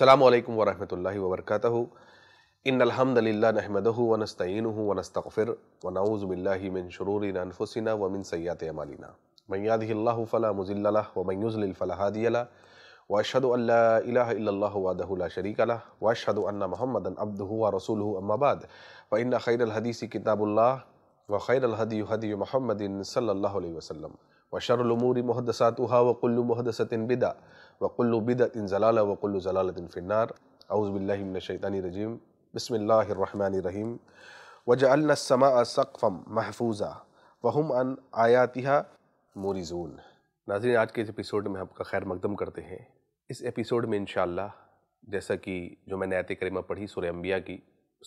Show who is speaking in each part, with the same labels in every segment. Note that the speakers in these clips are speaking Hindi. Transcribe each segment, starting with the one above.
Speaker 1: अल्लाम वरहमल वर्क इन अलहमदिल्ला नहमदह वनस्तिन वनस्तफ़िर वनाउज़बिल्लिन शरूरफसिना वमिन सयात अमालिना मैयादिल्ला मुज़िल्ला वमयुज़लफ़लादियला वाशद वादहुल्ला शरीकला वाशद अन्ना महमदन अब्दू व रसूल अम्माबाद व इन खैरहदीसी किताबुल्ला व खैरहदी हदी महमदिन सल्ला वसलम व शरलमूरी महदसातुहा वकुल्लु महदसतिन बिदा वकुल्ल बिदत इन जलाल वकुल्ल जलालदिन फ़िनार अउज़बिल्लिमिनशैतानी रजीम बसमिल्लरिम वजअलसमा सकफ़म महफूज़ा वहम अन आयातिहा मोरिजून नाजरीन आज के इस एपिसोड में आपका खैर मकदम करते हैं इस एपिसोड में इन जैसा कि जो मैंने आयत करीमा पढ़ी सुर अम्बिया की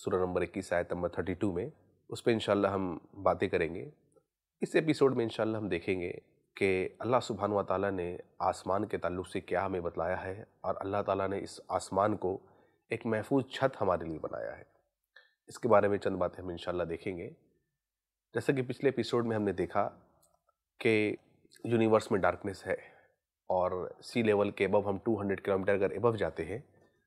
Speaker 1: सुर नंबर इक्कीस आयत नंबर थर्टी टू में उस पर इन हम बातें करेंगे इस एपिसोड में इन हम देखेंगे कि अल्लाह सुबहान ताली ने आसमान के तल्लुक़ से क्या हमें बतलाया है और अल्लाह ताला ने इस आसमान को एक महफूज छत हमारे लिए बनाया है इसके बारे में चंद बातें हम इंशाल्लाह देखेंगे जैसे कि पिछले एपिसोड में हमने देखा कि यूनिवर्स में डार्कनेस है और सी लेवल के अबव हम 200 किलोमीटर अगर अबव जाते हैं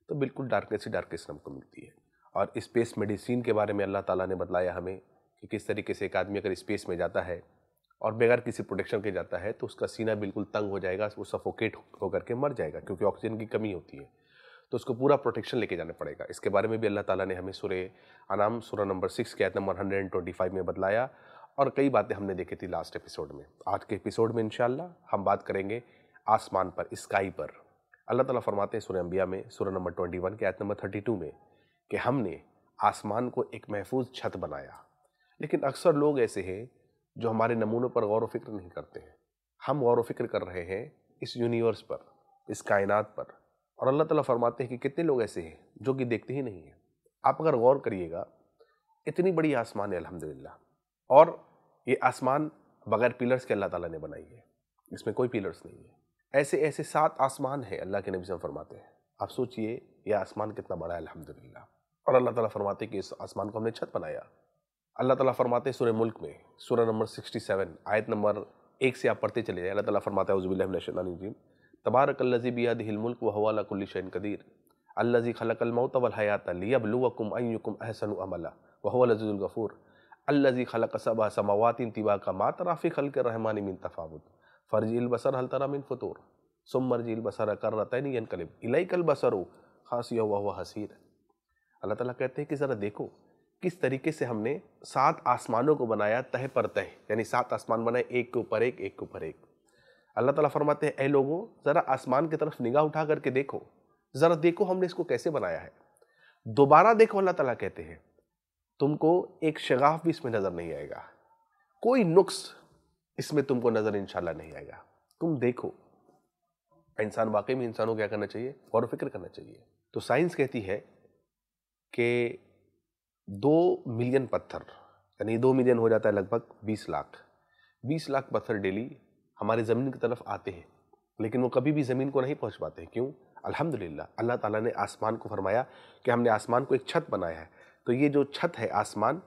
Speaker 1: तो बिल्कुल डार्कनेस ही डार्कनेस हमको मिलती है और स्पेस मेडिसिन के बारे में अल्लाह ताला ने बतलाया हमें कि किस तरीके से एक आदमी अगर स्पेस में जाता है और बगैर किसी प्रोटेक्शन के जाता है तो उसका सीना बिल्कुल तंग हो जाएगा वो सफोकेट होकर के मर जाएगा क्योंकि ऑक्सीजन की कमी होती है तो उसको पूरा प्रोटेक्शन लेके जाना पड़ेगा इसके बारे में भी अल्लाह ताला ने हमें सुरे अनाम सुरा नंबर सिक्स के आयत number hundred and twenty five में बदलाया और कई बातें हमने देखी थी लास्ट एपिसोड में आज के एपिसोड में इन हम बात करेंगे आसमान पर स्काई पर अल्लाह ताला फरमाते हैं सूर्य अम्बिया में सुरह नंबर ट्वेंटी वन के आयत नंबर थर्टी टू में कि हमने आसमान को एक महफूज छत बनाया लेकिन अक्सर लोग ऐसे हैं जो हमारे नमूनों पर गौर वफ़िक्र नहीं करते हैं हम गौर वफ़िक्र कर रहे हैं इस यूनिवर्स पर इस कायनात पर और अल्लाह ताला फरमाते हैं कि कितने लोग ऐसे हैं जो कि देखते ही नहीं हैं आप अगर गौर करिएगा इतनी बड़ी आसमान है अल्हम्दुलिल्लाह और ये आसमान बगैर पिलर्स के अल्लाह ताला ने बनाई है इसमें कोई पिलर्स नहीं है ऐसे ऐसे सात आसमान हैं अल्लाह के नबी से फरमाते हैं आप सोचिए यह आसमान कितना बड़ा है अलहमदिल्ला और अल्लाह ताला फरमाते कि इस आसमान को हमने छत बनाया अल्लाह ताला फरमाते हैं मुल्क में सूर्य नंबर 67 आयत नंबर एक से आप पढ़ते चले जाए अल्लाह ताला फरमाता है उज़बिल्लाजीम तबारक अल्लजी बियाद हिलमुल्क व हवाला कुल्ली शैन कदीर अल्लजी खलकलमौत वलहयात लियबलुवकुम अयुकुम अहसन अमला वहवलजुल गफ़ूर अल्लजी खलक सबा समावातिन तिबा का मातराफ़ी खल के रहमानी मिन तफावत फ़र्जील बसर तरा मिन फ़तूर सुमरजील बसर कर रतन कलब इलाई कल बसर खासिया वह हसीर अल्लाह ताला कहते हैं कि ज़रा देखो किस तरीके से हमने सात आसमानों को बनाया तह पर तह यानी सात आसमान बनाए एक के ऊपर एक एक के ऊपर एक अल्लाह ताला फरमाते हैं ए लोगों ज़रा आसमान की तरफ निगाह उठा करके देखो ज़रा देखो हमने इसको कैसे बनाया है दोबारा देखो अल्लाह ताला कहते हैं तुमको एक शगाफ भी इसमें नज़र नहीं आएगा कोई नुक्स इसमें तुमको नज़र इंशाल्लाह नहीं आएगा तुम देखो इंसान वाकई में इंसानों को क्या करना चाहिए और फिक्र करना चाहिए तो साइंस कहती है कि दो मिलियन पत्थर यानी दो मिलियन हो जाता है लगभग बीस लाख बीस लाख पत्थर डेली हमारे ज़मीन की तरफ आते हैं लेकिन वो कभी भी ज़मीन को नहीं पहुंच पाते हैं क्यों अल्हम्दुलिल्लाह अल्लाह ताला ने आसमान को फरमाया कि हमने आसमान को एक छत बनाया है तो ये जो छत है आसमान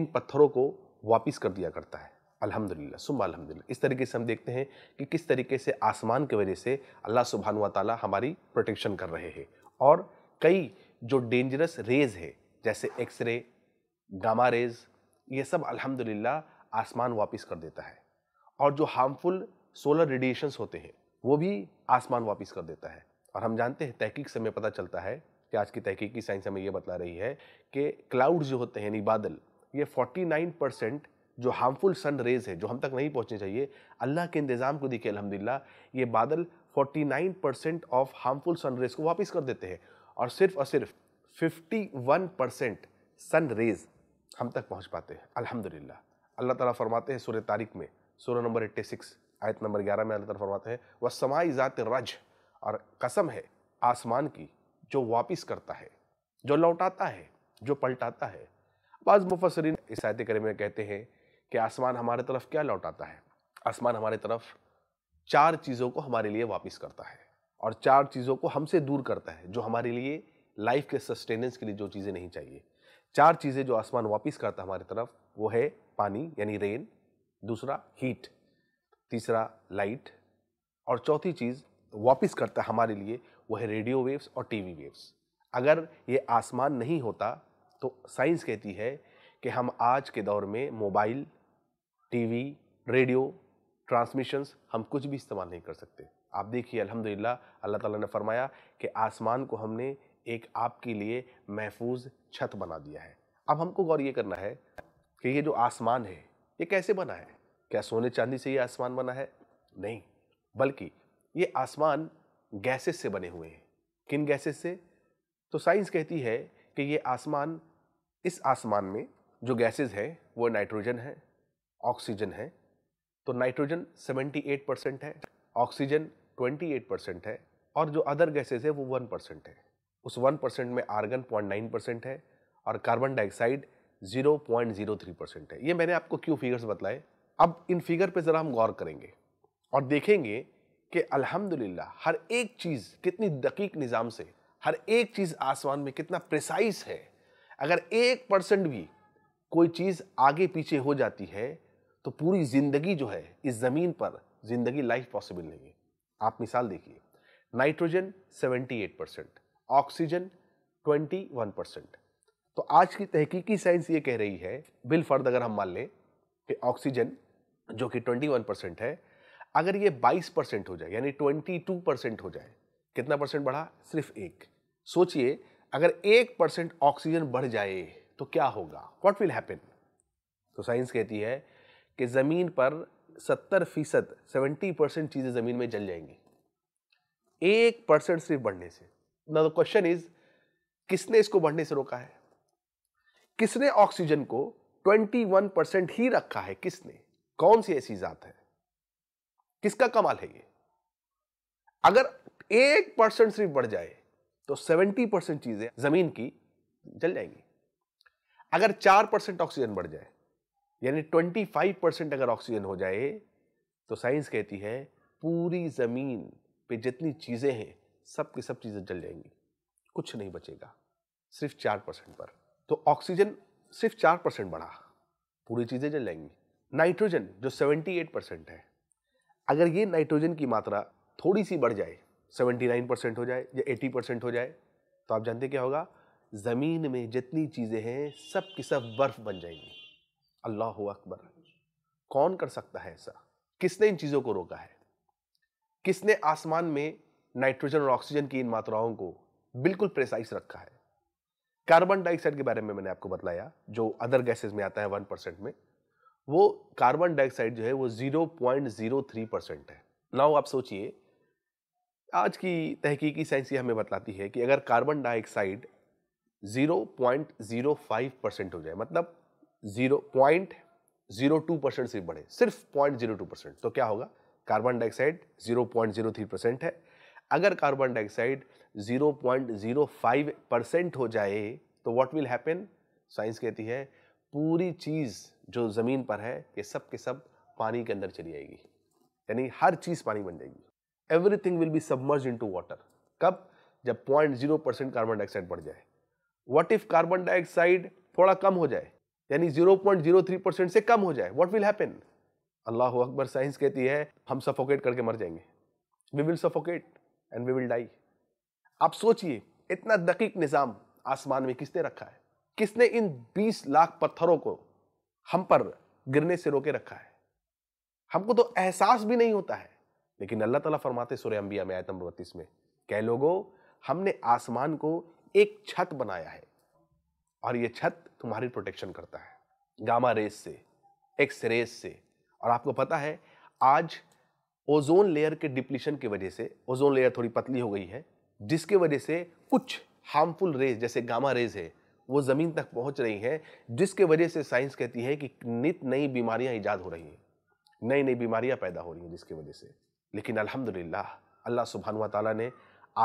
Speaker 1: इन पत्थरों को वापस कर दिया करता है अल्हम्दुलिल्लाह सुबह अल्हम्दुलिल्लाह इस तरीके से हम देखते हैं कि किस तरीके से आसमान की वजह से अल्लाह सुबहान व ताली हमारी प्रोटेक्शन कर रहे हैं और कई जो डेंजरस रेज है जैसे एक्सरे गामा रेज ये सब अल्हम्दुलिल्लाह आसमान वापस कर देता है और जो हार्मफुल सोलर रेडिएशंस होते हैं वो भी आसमान वापस कर देता है और हम जानते हैं तहकीक से हमें पता चलता है कि आज की तहकीकी साइंस हमें ये बता रही है कि क्लाउड्स जो होते हैं यानी बादल ये 49 परसेंट जो हार्मफुल सन रेज है जो हम तक नहीं पहुँचनी चाहिए अल्लाह के इंतज़ाम को देखिए अलहमदिल्ला ये बादल 49 percent of harmful sun rays को वापस कर देते हैं और सिर्फ और सिर्फ 51 परसेंट सन रेज हम तक पहुंच पाते हैं अल्हम्दुलिल्लाह अल्लाह ताला फरमाते हैं सूर्य तारिक में सूर्य नंबर 86 आयत नंबर 11 में अल्लाह ताला फरमाते हैं वह समाई ज़ात रज और कसम है आसमान की जो वापस करता है जो लौटाता है जो पलटाता है बाज़ मुफसरीन इस आयत करीम में कहते हैं कि आसमान हमारे तरफ क्या लौटाता है आसमान हमारे तरफ चार चीज़ों को हमारे लिए वापस करता है और चार चीज़ों को हमसे दूर करता है जो हमारे लिए लाइफ के सस्टेनेंस के लिए जो चीज़ें नहीं चाहिए चार चीज़ें जो आसमान वापस करता है हमारी तरफ वो है पानी यानी रेन दूसरा हीट तीसरा लाइट और चौथी चीज़ वापस करता है हमारे लिए वो है रेडियो वेव्स और टीवी वेव्स अगर ये आसमान नहीं होता तो साइंस कहती है कि हम आज के दौर में मोबाइल टीवी रेडियो ट्रांसमिशंस हम कुछ भी इस्तेमाल नहीं कर सकते आप देखिए अल्हम्दुलिल्लाह अल्लाह ताला ने फरमाया कि आसमान को हमने एक आपके लिए महफूज छत बना दिया है अब हमको गौर ये करना है कि ये जो आसमान है ये कैसे बना है क्या सोने चांदी से ये आसमान बना है नहीं बल्कि ये आसमान गैसेस से बने हुए हैं किन गैसेस से तो साइंस कहती है कि ये आसमान इस आसमान में जो गैसेस हैं वो नाइट्रोजन है ऑक्सीजन है तो नाइट्रोजन 78 परसेंट है ऑक्सीजन 28 परसेंट है और जो अदर गैसेस है वो 1 परसेंट है उस वन परसेंट में आर्गन पॉइंट नाइन परसेंट है और carbon dioxide zero point zero three percent है ये मैंने आपको क्यों फिगर्स बताए अब इन फिगर पे ज़रा हम गौर करेंगे और देखेंगे कि अल्हम्दुलिल्लाह हर एक चीज़ कितनी दकीक निज़ाम से हर एक चीज़ आसमान में कितना प्रिसाइस है अगर एक परसेंट भी कोई चीज़ आगे पीछे हो जाती है तो पूरी ज़िंदगी जो है इस ज़मीन पर ज़िंदगी लाइफ पॉसिबल नहीं है आप मिसाल देखिए nitrogen seventy eight percent oxygen 21 percent तो आज की तहकीकी साइंस ये कह रही है बिल फर्द अगर हम मान लें कि ऑक्सीजन जो कि 21 परसेंट है अगर ये 22 परसेंट हो जाए यानी 22 परसेंट हो जाए कितना परसेंट बढ़ा सिर्फ एक सोचिए अगर एक परसेंट ऑक्सीजन बढ़ जाए तो क्या होगा वॉट विल हैपन तो साइंस कहती है कि ज़मीन पर सत्तर फीसद सेवेंटी परसेंट चीज़ें ज़मीन में जल जाएंगी एक परसेंट सिर्फ बढ़ने से नाउ द क्वेश्चन इज किसने इसको बढ़ने से रोका है किसने ऑक्सीजन को 21 परसेंट ही रखा है किसने कौन सी ऐसी जात है किसका कमाल है ये अगर एक परसेंट सिर्फ बढ़ जाए तो 70 परसेंट चीजें जमीन की जल जाएंगी अगर चार परसेंट ऑक्सीजन बढ़ जाए यानी 25 परसेंट अगर ऑक्सीजन हो जाए तो साइंस कहती है पूरी जमीन पे जितनी चीजें हैं सब की सब चीज़ें जल जाएंगी कुछ नहीं बचेगा सिर्फ चार परसेंट पर तो ऑक्सीजन सिर्फ चार परसेंट बढ़ा पूरी चीज़ें जल जाएंगी नाइट्रोजन जो सेवेंटी एट परसेंट है अगर ये नाइट्रोजन की मात्रा थोड़ी सी बढ़ जाए सेवेंटी नाइन परसेंट हो जाए या एटी परसेंट हो जाए तो आप जानते क्या होगा ज़मीन में जितनी चीज़ें हैं सब की सब बर्फ़ बन जाएंगी अल्लाह अकबर कौन कर सकता है ऐसा किसने इन चीज़ों को रोका है किसने आसमान में नाइट्रोजन और ऑक्सीजन की इन मात्राओं को बिल्कुल प्रेसाइस रखा है कार्बन डाइऑक्साइड के बारे में मैंने आपको बताया जो अदर गैसेज में आता है वन परसेंट में वो कार्बन डाइऑक्साइड जो है वो zero point zero three percent है नाउ आप सोचिए आज की तहकीकी साइंस ये हमें बतलाती है कि अगर carbon dioxide zero point zero five percent हो जाए मतलब zero point zero two percent से बढ़े सिर्फ पॉइंट जीरो टू परसेंट तो क्या होगा carbon dioxide zero point zero three percent है अगर कार्बन डाइऑक्साइड 0.05 परसेंट हो जाए तो व्हाट विल हैपन साइंस कहती है पूरी चीज़ जो ज़मीन पर है ये सब के सब पानी के अंदर चली जाएगी यानी हर चीज़ पानी बन जाएगी everything will be submerge into water कब जब point zero percent carbon dioxide बढ़ जाए व्हाट इफ़ कार्बन डाइऑक्साइड थोड़ा कम हो जाए यानी zero zero point three percent से कम हो जाए व्हाट विल हैपन अल्लाह अकबर साइंस कहती है हम सफोकेट करके मर जाएंगे we will suffocate and we will die आप सोचिए इतना दकीक निज़ाम आसमान में किसने रखा है किसने इन 20 लाख पत्थरों को हम पर गिरने से रोके रखा है हमको तो एहसास भी नहीं होता है लेकिन अल्लाह ताला फरमाते सूर्य अंबिया में आयतम बत्तीस में कह लोगो हमने आसमान को एक छत बनाया है और ये छत तुम्हारी प्रोटेक्शन करता है गामा रेस से एक्स रेस से और आपको पता है आज ओजोन लेयर के डिप्लीशन की वजह से ओजोन लेयर थोड़ी पतली हो गई है जिसके वजह से कुछ हार्मफुल रेज जैसे गामा रेज है वो ज़मीन तक पहुंच रही हैं जिसके वजह से साइंस कहती है कि नित नई बीमारियां ईजाद हो रही हैं नई नई बीमारियां पैदा हो रही हैं जिसकी वजह से लेकिन अल्हम्दुलिल्लाह अल्लाह सुबहान तला ने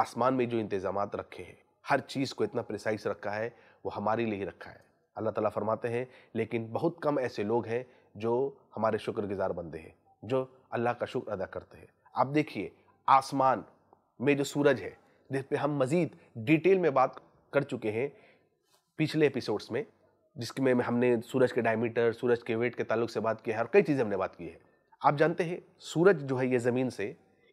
Speaker 1: आसमान में जो इंतज़ाम रखे हैं हर चीज़ को इतना प्रिसाइस रखा है वो हमारे लिए ही रखा है अल्लाह ताला फरमाते हैं लेकिन बहुत कम ऐसे लोग हैं जो हमारे शुक्रगुजार बंदे हैं जो अल्लाह का शुक्र अदा करते हैं आप देखिए आसमान में जो सूरज है जिस पर हम मज़ीद डिटेल में बात कर चुके हैं पिछले एपिसोड्स में जिसमें हमने सूरज के डायमीटर सूरज के वेट के ताल्लुक से बात की है और कई चीज़ें हमने बात की है आप जानते हैं सूरज जो है ये ज़मीन से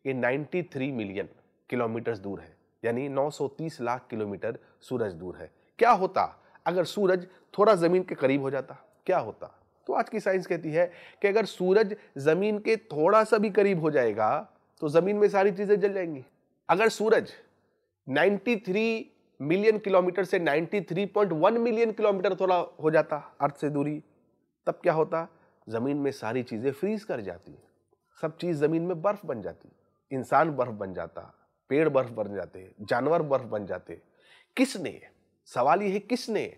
Speaker 1: ये 93 मिलियन किलोमीटर्स दूर है यानी 930 लाख किलोमीटर सूरज दूर है क्या होता अगर सूरज थोड़ा ज़मीन के करीब हो जाता क्या होता तो आज की साइंस कहती है कि अगर सूरज ज़मीन के थोड़ा सा भी करीब हो जाएगा तो ज़मीन में सारी चीज़ें जल जाएंगी अगर सूरज 93 मिलियन किलोमीटर से 93.1 मिलियन किलोमीटर थोड़ा हो जाता अर्थ से दूरी तब क्या होता ज़मीन में सारी चीज़ें फ्रीज कर जाती सब चीज़ ज़मीन में बर्फ़ बन जाती इंसान बर्फ़ बन जाता पेड़ बर्फ़ बन जाते जानवर बर्फ़ बन जाते किसने सवाल यह है किसने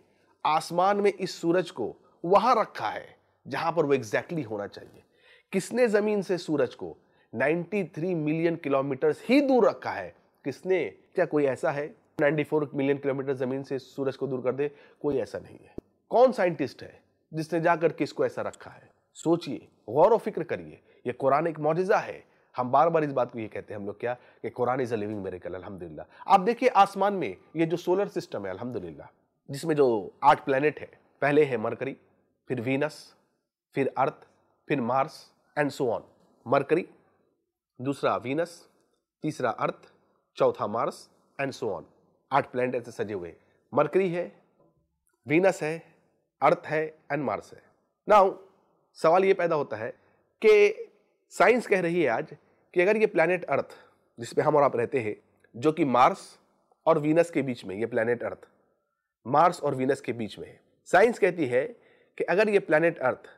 Speaker 1: आसमान में इस सूरज को वहाँ रखा है जहां पर वो एग्जैक्टली exactly होना चाहिए किसने जमीन से सूरज को 93 मिलियन किलोमीटर ही दूर रखा है किसने क्या कोई ऐसा है 94 मिलियन किलोमीटर जमीन से सूरज को दूर कर दे कोई ऐसा नहीं है कौन साइंटिस्ट है जिसने जाकर किसको ऐसा रखा है सोचिए गौर व फिक्र करिए ये कुरान एक मुआजा है हम बार बार इस बात को ये कहते हैं हम लोग क्या कि Quran is a living miracle अलहमदिल्ला आप देखिए आसमान में ये जो सोलर सिस्टम है अलहमदिल्ला जिसमें जो आठ प्लानट है पहले है मरकरी फिर वीनस फिर अर्थ फिर Mars and so on Mercury दूसरा वीनस तीसरा अर्थ चौथा मार्स एंड सो ऑन आठ प्लैनेट ऐसे सजे हुए मरकरी है वीनस है अर्थ है एंड मार्स है नाउ सवाल ये पैदा होता है कि साइंस कह रही है आज कि अगर ये प्लानट अर्थ जिस पे हम और आप रहते हैं जो कि मार्स और वीनस के बीच में ये प्लानट अर्थ मार्स और वीनस के बीच में है साइंस कहती है कि अगर ये प्लानट अर्थ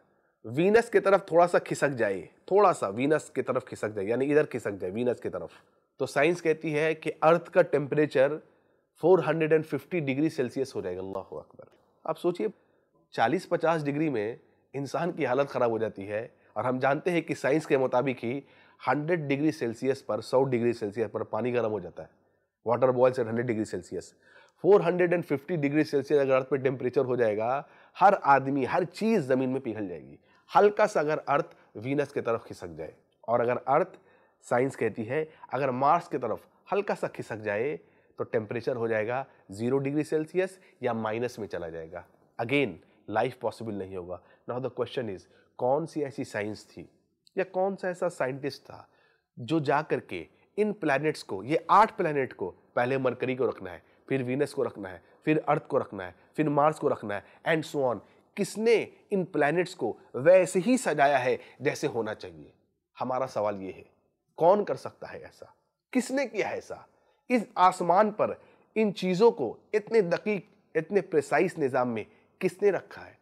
Speaker 1: वीनस की तरफ थोड़ा सा खिसक जाए थोड़ा सा वीनस की तरफ खिसक जाए यानी इधर खिसक जाए वीनस की तरफ तो साइंस कहती है कि अर्थ का टेम्परेचर 450 डिग्री सेल्सियस हो जाएगा अल्लाह अकबर आप सोचिए 40-50 डिग्री में इंसान की हालत ख़राब हो जाती है और हम जानते हैं कि साइंस के मुताबिक ही 100 डिग्री सेल्सियस पर 100 डिग्री सेल्सियस पर पानी गर्म हो जाता है वाटर बॉयल से hundred degree Celsius 450 degree Celsius अगर अर्थ पर टेम्परेचर हो जाएगा हर आदमी हर चीज़ ज़मीन में पिघल जाएगी हल्का सा अगर अर्थ वीनस की तरफ खिसक जाए और अगर अर्थ साइंस कहती है अगर मार्स की तरफ हल्का सा खिसक जाए तो टेम्परेचर हो जाएगा ज़ीरो डिग्री सेल्सियस या माइनस में चला जाएगा अगेन लाइफ पॉसिबल नहीं होगा नाउ द क्वेश्चन इज कौन सी ऐसी साइंस थी या कौन सा ऐसा साइंटिस्ट था जो जा करके इन प्लैनेट्स को ये आठ प्लैनेट को पहले मरकरी को रखना है फिर वीनस को रखना है फिर अर्थ को रखना है फिर मार्स को रखना है एंड सो ऑन किसने इन प्लैनेट्स को वैसे ही सजाया है जैसे होना चाहिए हमारा सवाल ये है कौन कर सकता है ऐसा किसने किया है ऐसा इस आसमान पर इन चीज़ों को इतने दकीक इतने प्रेसाइस निज़ाम में किसने रखा है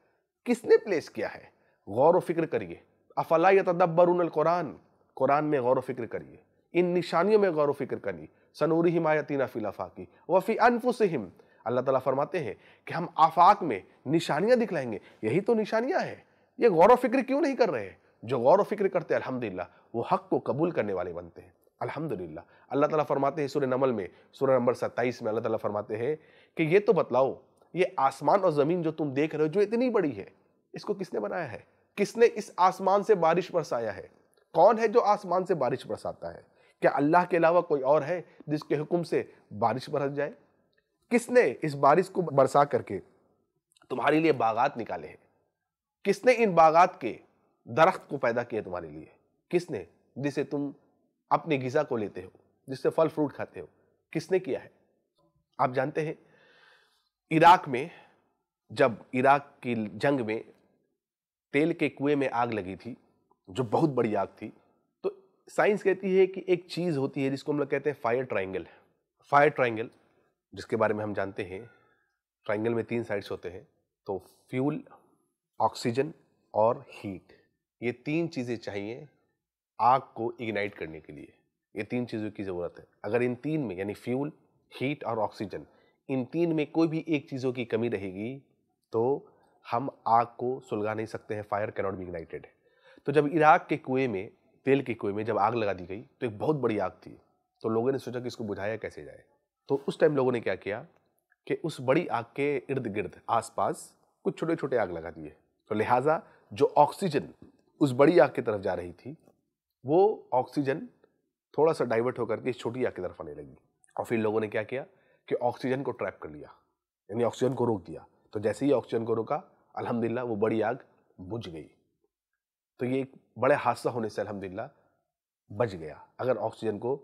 Speaker 1: किसने प्लेस किया है गौर व फिक्र करिए अफला तदब्बरून कुरान कुरान में गौर फिक्र करिए इन निशानियों में गौर फिक्र करिए सनूरी हिमायती नफिलफा की वफ़ी अनफुसहिम अल्लाह ताला फरमाते हैं कि हम आफाक में निशानियां दिखलाएंगे यही तो निशानियां हैं ये गौर व फिक्र क्यों नहीं कर रहे हैं जो गौर व फिक्र करते हैं अलहमदिल्ला वो हक को कबूल करने वाले बनते हैं अल्हम्दुलिल्लाह अल्लाह ताला फरमाते हैं सूर्य नमल में सूर्य नंबर सत्ताईस में अल्लाह ताला फरमाते हैं कि ये तो बतलाओ ये आसमान और ज़मीन जो तुम देख रहे हो जो इतनी बड़ी है इसको किसने बनाया है किसने इस आसमान से बारिश बरसाया है कौन है जो आसमान से बारिश बरसाता है क्या अल्लाह के अलावा कोई और है जिसके हुक्म से बारिश बरस जाए किसने इस बारिश को बरसा करके तुम्हारे लिए बागात निकाले हैं किसने इन बागात के दरख्त को पैदा किया तुम्हारे लिए किसने जिसे तुम अपनी गिजा को लेते हो जिससे फल फ्रूट खाते हो किसने किया है आप जानते हैं इराक में जब इराक की जंग में तेल के कुएं में आग लगी थी जो बहुत बड़ी आग थी तो साइंस कहती है कि एक चीज़ होती है जिसको हम लोग कहते हैं फायर ट्राइंगल फायर ट्राइंगल जिसके बारे में हम जानते हैं ट्राइंगल में तीन साइड्स होते हैं तो फ्यूल ऑक्सीजन और हीट ये तीन चीज़ें चाहिए आग को इग्नाइट करने के लिए ये तीन चीज़ों की ज़रूरत है अगर इन तीन में यानी फ्यूल हीट और ऑक्सीजन इन तीन में कोई भी एक चीज़ों की कमी रहेगी तो हम आग को सुलगा नहीं सकते हैं फायर कैनॉट बी इग्नाइटेड है तो जब इराक के कुएं में तेल के कुएं में जब आग लगा दी गई तो एक बहुत बड़ी आग थी तो लोगों ने सोचा कि इसको बुझाया कैसे जाए तो उस टाइम लोगों ने क्या किया कि उस बड़ी आग के इर्द गिर्द आसपास कुछ छोटे छोटे आग लगा दिए तो लिहाजा जो ऑक्सीजन उस बड़ी आग की तरफ जा रही थी वो ऑक्सीजन थोड़ा सा डाइवर्ट होकर के इस छोटी आग की तरफ आने लगी और फिर लोगों ने क्या किया कि ऑक्सीजन को ट्रैप कर लिया यानी ऑक्सीजन को रोक दिया तो जैसे ही ऑक्सीजन को रोका अलहमदिल्ला वो बड़ी आग बुझ गई तो ये एक बड़े हादसा होने से अलहमदिल्ला बच गया अगर ऑक्सीजन को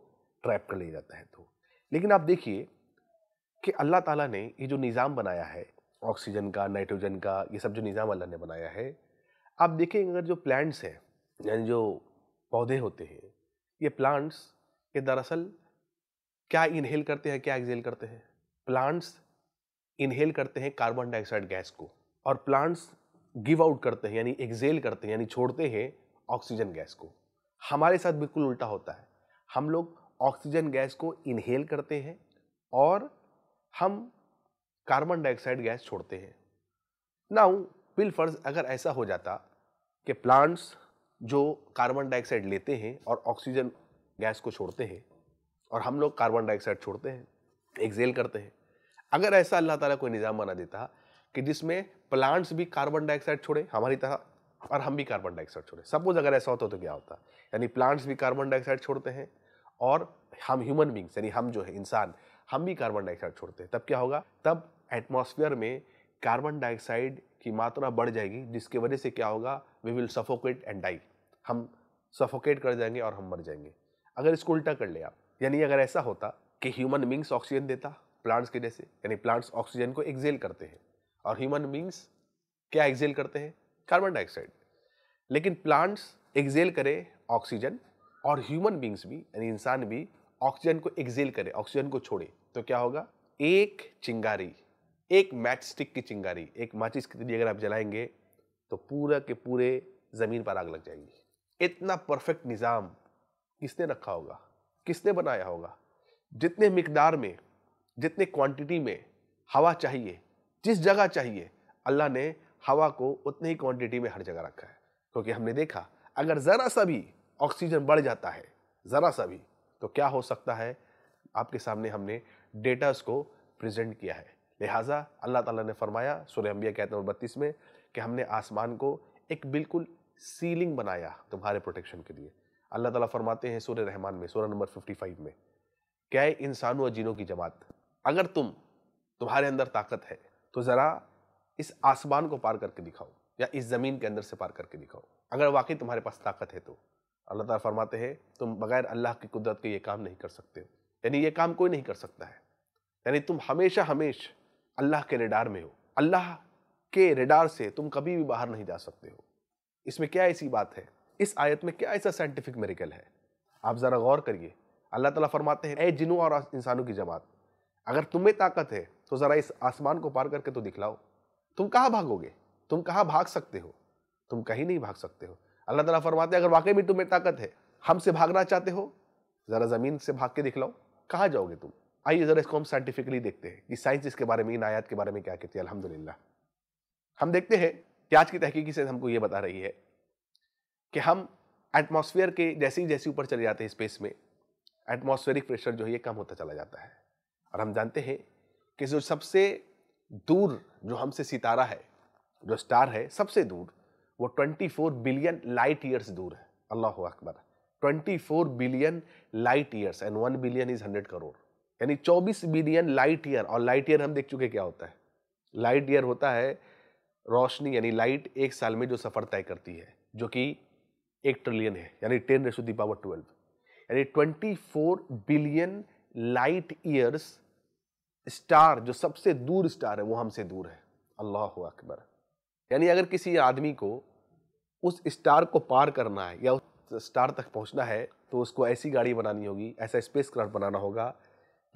Speaker 1: ट्रैप कर लिया जाता है तो लेकिन आप देखिए कि अल्लाह ताला ने ये जो निज़ाम बनाया है ऑक्सीजन का नाइट्रोजन का ये सब जो निज़ाम अल्लाह ने बनाया है आप देखें अगर जो प्लांट्स हैं यानी जो पौधे होते हैं ये प्लांट्स ये दरअसल क्या इनहेल करते हैं क्या एक्जेल करते हैं प्लांट्स इनहेल करते हैं कार्बन डाइऑक्साइड गैस को और प्लांट्स गिव आउट करते हैं यानी एक्जेल करते हैं यानी छोड़ते हैं ऑक्सीजन गैस को हमारे साथ बिल्कुल उल्टा होता है हम लोग ऑक्सीजन गैस को इनहेल करते हैं और हम कार्बन डाइऑक्साइड गैस छोड़ते हैं नाउ बिल फर्ज अगर ऐसा हो जाता कि प्लांट्स जो कार्बन डाइऑक्साइड लेते हैं और ऑक्सीजन गैस को छोड़ते हैं और हम लोग कार्बन डाइऑक्साइड छोड़ते हैं एक्सेल करते हैं अगर ऐसा अल्लाह ताला कोई निज़ाम बना देता कि जिसमें प्लांट्स भी कार्बन डाइऑक्साइड छोड़े हमारी तरह और हम भी कार्बन डाइऑक्साइड छोड़े सपोज अगर ऐसा होता तो क्या होता यानी प्लांट्स भी कार्बन डाइऑक्साइड छोड़ते हैं और हम ह्यूमन बींग्स यानी हम जो है इंसान हम भी कार्बन डाइऑक्साइड छोड़ते हैं तब क्या होगा तब एटमोसफियर में कार्बन डाइऑक्साइड की मात्रा बढ़ जाएगी जिसकी वजह से क्या होगा we will suffocate and die हम सफोकेट कर जाएंगे और हम मर जाएंगे अगर इसको उल्टा कर ले आप यानी अगर ऐसा होता कि ह्यूमन बींग्स ऑक्सीजन देता प्लांट्स की जैसे यानी प्लांट्स ऑक्सीजन को एक्जेल करते हैं और ह्यूमन बींग्स क्या एक्जेल करते हैं कार्बन डाइऑक्साइड लेकिन प्लांट्स एक्जेल करें ऑक्सीजन और ह्यूमन बींग्स भी यानी इंसान भी ऑक्सीजन को एक्जेल करे ऑक्सीजन को छोड़े तो क्या होगा एक चिंगारी एक मैच स्टिक की चिंगारी एक माचिस की तरी अगर आप जलाएंगे तो पूरा के पूरे ज़मीन पर आग लग जाएगी इतना परफेक्ट निज़ाम किसने रखा होगा किसने बनाया होगा जितने मकदार में जितने क्वांटिटी में हवा चाहिए जिस जगह चाहिए अल्लाह ने हवा को उतनी ही क्वांटिटी में हर जगह रखा है क्योंकि हमने देखा अगर ज़रा सा भी ऑक्सीजन बढ़ जाता है ज़रा सा भी तो क्या हो सकता है आपके सामने हमने डेटास को प्रेजेंट किया है लिहाजा अल्लाह ताला ने फरमाया सूर्य अम्बिया कहते हैं बत्तीस में कि हमने आसमान को एक बिल्कुल सीलिंग बनाया तुम्हारे प्रोटेक्शन के लिए अल्लाह ताला फरमाते हैं सूर्य रहमान में सूर्य नंबर 55 में क्या है इंसानों और जीनों की जमात अगर तुम तुम्हारे अंदर ताकत है तो ज़रा इस आसमान को पार करके दिखाओ या इस ज़मीन के अंदर से पार करके दिखाओ अगर वाकई तुम्हारे पास ताकत है तो अल्लाह ताला फरमाते हैं तुम बगैर अल्लाह की कुदरत के ये काम नहीं कर सकते यानी ये काम कोई नहीं कर सकता है यानी तुम हमेशा हमेश अल्लाह के रेडार में हो अल्लाह के रेडार से तुम कभी भी बाहर नहीं जा सकते हो इसमें क्या ऐसी बात है इस आयत में क्या ऐसा साइंटिफिक मेरिकल है आप ज़रा गौर करिए अल्लाह ताला फरमाते हैं ए जिनों और इंसानों की जमात अगर तुम्हें ताकत है तो ज़रा इस आसमान को पार करके तो दिखलाओ तुम कहाँ भागोगे तुम कहाँ भाग सकते हो तुम कहीं नहीं भाग सकते हो अल्लाह तला फरमाते अगर वाकई में तुम्हें ताकत है हमसे भागना चाहते हो ज़रा ज़मीन से भाग के दिखलाओ कहाँ जाओगे तुम आइए ज़रा इसको हम साइंटिफिकली देखते हैं कि साइंस इसके बारे में इन आयात के बारे में क्या कहती है अलहमदिल्ला हम देखते हैं कि आज की तहकीकी से हमको ये बता रही है कि हम एटमोसफियर के जैसे ही जैसे ऊपर चले जाते हैं स्पेस में एटमॉस्फेरिक प्रेशर जो है ये कम होता चला जाता है और हम जानते हैं कि जो सबसे दूर जो हमसे सितारा है जो स्टार है सबसे दूर वो 24 बिलियन लाइट ईयर्स दूर है अल्लाह अकबर 24 billion light years and one billion is hundred crore यानी 24 बिलियन लाइट ईयर और लाइट ईयर हम देख चुके क्या होता है लाइट ईयर होता है रोशनी यानी लाइट एक साल में जो सफ़र तय करती है जो कि एक ट्रिलियन है यानी ten ratio the power twelve यानी twenty four billion light years star जो सबसे दूर स्टार है वो हमसे दूर है अल्लाह अकबर यानी अगर किसी आदमी को उस स्टार को पार करना है या उस स्टार तक पहुंचना है तो उसको ऐसी गाड़ी बनानी होगी ऐसा स्पेस क्राफ्ट बनाना होगा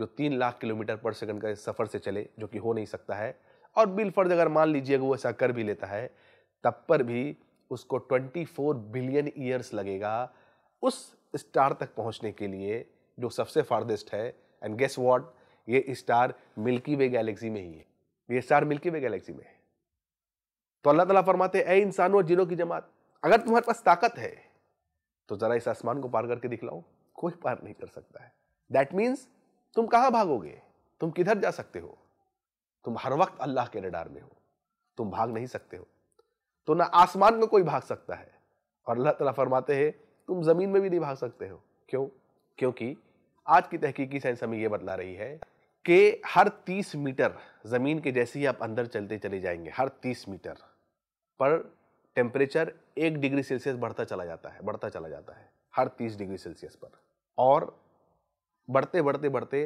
Speaker 1: जो तीन लाख किलोमीटर पर सेकंड का सफ़र से चले जो कि हो नहीं सकता है और बिल फर्ज अगर मान लीजिए वो ऐसा कर भी लेता है तब पर भी उसको 24 बिलियन ईयर्स लगेगा उस स्टार तक पहुंचने के लिए जो सबसे फार्देस्ट है एंड गेस व्हाट ये स्टार मिल्की वे गैलेक्सी में ही है ये स्टार मिल्की वे गैलेक्सी में है तो अल्लाह ताला फरमाते ए इंसानों और जिनों की जमात अगर तुम्हारे पास ताकत है तो ज़रा इस आसमान को पार करके दिखलाओ कोई पार नहीं कर सकता है दैट मीन्स तुम कहाँ भागोगे तुम किधर जा सकते हो तुम हर वक्त अल्लाह के रडार में हो तुम भाग नहीं सकते हो तो ना आसमान में कोई भाग सकता है और अल्लाह तला फरमाते हैं तुम ज़मीन में भी नहीं भाग सकते हो क्यों क्योंकि आज की तहकीकी साइंस हमें यह बतला रही है कि हर तीस मीटर ज़मीन के जैसे ही आप अंदर चलते चले जाएंगे हर तीस मीटर पर टेम्परेचर एक डिग्री सेल्सियस बढ़ता चला जाता है बढ़ता चला जाता है हर तीस डिग्री सेल्सियस पर और बढ़ते बढ़ते बढ़ते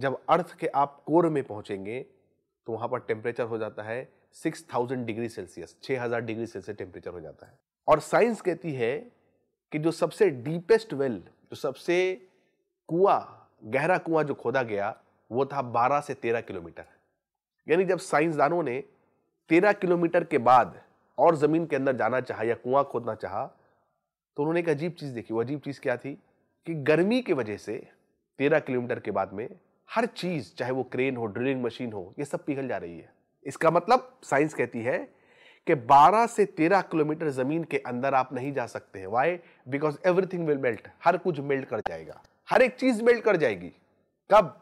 Speaker 1: जब अर्थ के आप कोर में पहुंचेंगे तो वहां पर टेम्परेचर हो जाता है सिक्स थाउजेंड डिग्री सेल्सियस छः हज़ार डिग्री सेल्सियस टेम्परेचर हो जाता है और साइंस कहती है कि जो सबसे डीपेस्ट वेल जो सबसे कुआ गहरा कुआं जो खोदा गया वो था 12 से 13 किलोमीटर यानी जब साइंसदानों ने 13 किलोमीटर के बाद और ज़मीन के अंदर जाना चाहा या कुआं खोदना चाहा तो उन्होंने एक अजीब चीज़ देखी वो अजीब चीज़ क्या थी कि गर्मी की वजह से तेरह किलोमीटर के बाद में हर चीज़ चाहे वो क्रेन हो ड्रिलिंग मशीन हो ये सब पिघल जा रही है इसका मतलब साइंस कहती है कि 12 से 13 किलोमीटर ज़मीन के अंदर आप नहीं जा सकते हैं why because everything will melt हर कुछ मेल्ट कर जाएगा हर एक चीज़ मेल्ट कर जाएगी कब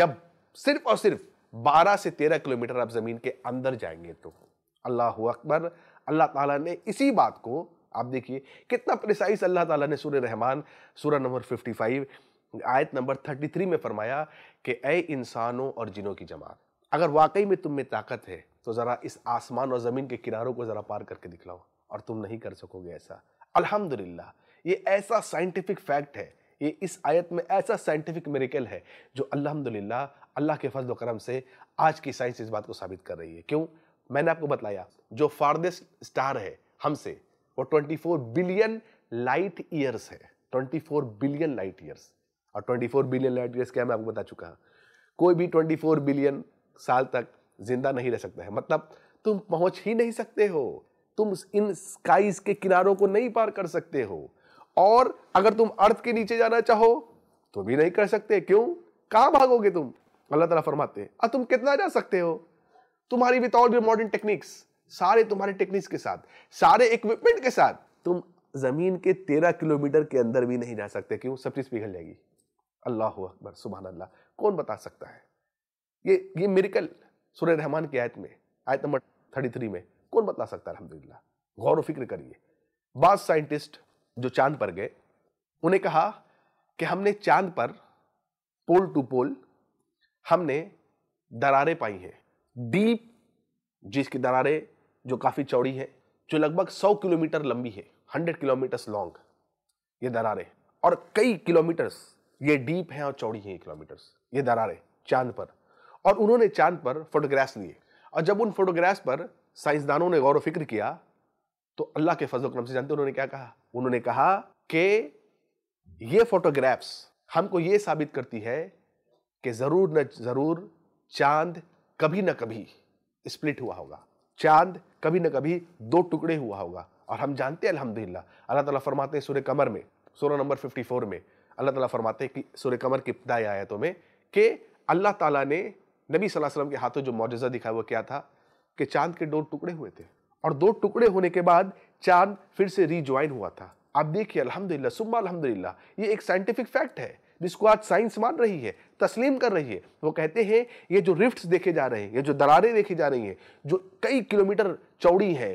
Speaker 1: जब सिर्फ और सिर्फ 12 से 13 किलोमीटर आप ज़मीन के अंदर जाएंगे तो अल्लाह अकबर अल्लाह ताला ने इसी बात को आप देखिए कितना प्रिसाइस अल्लाह ताला ने सूर्य रहमान सूर्य नंबर 55 आयत नंबर 33 में फरमाया कि ए इंसानों और जिनों की जमात अगर वाकई में तुम में ताकत है तो ज़रा इस आसमान और ज़मीन के किनारों को ज़रा पार करके दिखलाओ और तुम नहीं कर सकोगे ऐसा अल्हम्दुलिल्लाह ये ऐसा साइंटिफिक फैक्ट है ये इस आयत में ऐसा साइंटिफिक मेरिकल है जो अल्हम्दुलिल्लाह अल्लाह के फजल करम से आज की साइंस इस बात को साबित कर रही है क्यों मैंने आपको बताया जो फार्देस्ट स्टार है हमसे वो 24 बिलियन लाइट ईयर्स है 24 बिलियन लाइट ईयर्स और 24 बिलियन लाइट ईयर्स क्या मैं आपको बता चुका कोई भी 24 बिलियन साल तक जिंदा नहीं रह सकता है मतलब तुम पहुंच ही नहीं सकते हो तुम इन स्काईज के किनारों को नहीं पार कर सकते हो और अगर तुम अर्थ के नीचे जाना चाहो तो भी नहीं कर सकते क्यों कहाँ भागोगे तुम अल्लाह तला फरमाते हैं तुम कितना जा सकते हो तुम्हारी with all your modern techniques सारे तुम्हारे टेक्निक्स के साथ सारे इक्विपमेंट के साथ तुम जमीन के तेरह किलोमीटर के अंदर भी नहीं जा सकते क्यों सब चीज पिघल जाएगी अल्लाह अकबर सुबह अल्लाह कौन बता सकता है ये ये मेरिकल सुर रहमान की आयत में आयत नंबर थर्टी थ्री में कौन बता सकता है अलहमदिल्ला गौर व फिक्र करिए बाद साइंटिस्ट जो चांद पर गए उन्हें कहा कि हमने चांद पर पोल टू पोल हमने दरारें पाई हैं डीप जिसकी दरारें जो काफ़ी चौड़ी है जो लगभग 100 किलोमीटर लंबी है 100 किलोमीटर्स लॉन्ग ये दरारें और कई किलोमीटर्स ये डीप हैं और चौड़ी हैं किलोमीटर्स ये दरारें चांद पर और उन्होंने चांद पर फोटोग्राफ्स लिए और जब उन फोटोग्राफ्स पर साइंसदानों ने गौर फिक्र किया तो अल्लाह के फजल करम से जानते उन्होंने क्या कहा उन्होंने कहा कि ये फोटोग्राफ्स हमको ये साबित करती है कि ज़रूर न ज़रूर चांद कभी ना कभी स्प्लिट हुआ होगा चांद कभी ना कभी दो टुकड़े हुआ होगा और हम जानते हैं अलहमदिल्ला अल्लाह ताला फरमाते हैं सूर्य कमर में सोलह नंबर 54 में अल्लाह ताला फरमाते हैं कि सूर्य कमर की इब्तदाई आयतों में कि अल्लाह ताला ने नबी वसल्लम के हाथों जो मुआजा दिखाया वो क्या था कि चांद के दो टुकड़े हुए थे और दो टुकड़े होने के बाद चांद फिर से रिज्वाइन हुआ था आप देखिए अलहमदिल्ला सुबह अलहमदिल्ला ये एक साइंटिफिक फैक्ट है जिसको आज साइंस मान रही है तस्लीम कर रही है वो कहते हैं ये जो रिफ्ट्स देखे जा रहे हैं ये जो दरारें देखी जा रही हैं जो कई किलोमीटर चौड़ी हैं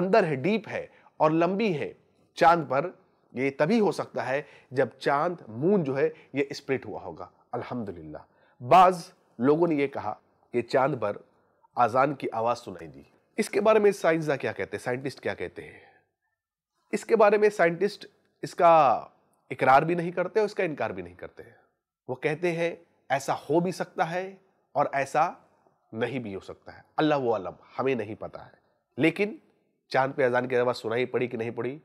Speaker 1: अंदर है डीप है और लंबी है चांद पर ये तभी हो सकता है जब चांद मून जो है ये स्प्रिट हुआ होगा अल्हम्दुलिल्लाह बाज लोगों ने ये कहा कि चांद पर आज़ान की आवाज़ सुनाई दी इसके बारे में साइंसदा क्या कहते हैं साइंटिस्ट क्या कहते हैं इसके बारे में साइंटिस्ट इसका इकरार भी नहीं करते उसका इनकार भी नहीं करते वो कहते हैं ऐसा हो भी सकता है और ऐसा नहीं भी हो सकता है अल्लाह वो अलम हमें नहीं पता है लेकिन चांद पे अजान की आवाज़ सुनाई पड़ी कि नहीं पड़ी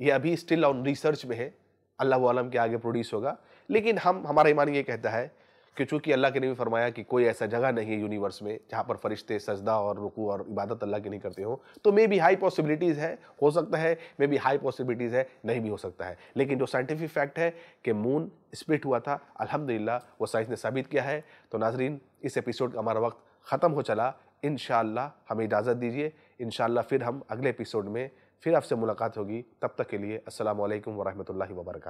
Speaker 1: ये अभी स्टिल ऑन रिसर्च में है अल्लाह वालम के आगे प्रोड्यूस होगा लेकिन हम हमारा ईमान ये कहता है कि चूँकि अल्लाह के नबी फरमाया कि कोई ऐसा जगह नहीं है यूनिवर्स में जहाँ पर फरिश्ते सजदा और रुकू और इबादत अल्लाह की नहीं करते हो तो मे बी हाई पॉसिबिलिटीज़ है हो सकता है मे बी हाई पॉसिबिलिटीज़ है नहीं भी हो सकता है लेकिन जो साइंटिफिक फैक्ट है कि मून स्प्लिट हुआ था अलहमदिल्ला वो साइंस ने साबित किया है तो नाजरीन इस एपिसोड का हमारा वक्त ख़त्म हो चला इन हमें इजाज़त दीजिए इन फिर हम अगले एपिसोड में फिर आपसे मुलाकात होगी तब तक के लिए असल वरहमल वर्का